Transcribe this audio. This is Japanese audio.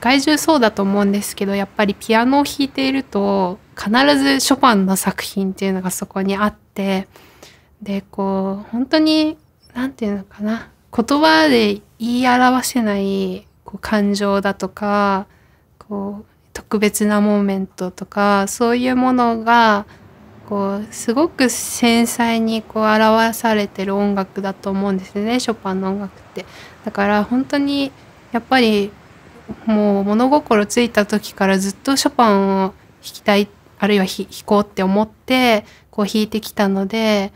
外獣そうだと思うんですけどやっぱりピアノを弾いていると必ずショパンの作品っていうのがそこにあってでこう本当に何て言うのかな言葉で言い表せないこう感情だとかこう特別なモーメントとかそういうものがこうすごく繊細にこう表されてる音楽だと思うんですねショパンの音楽って。だから本当にやっぱりもう物心ついた時からずっとショパンを弾きたいあるいは弾こうって思ってこう弾いてきたので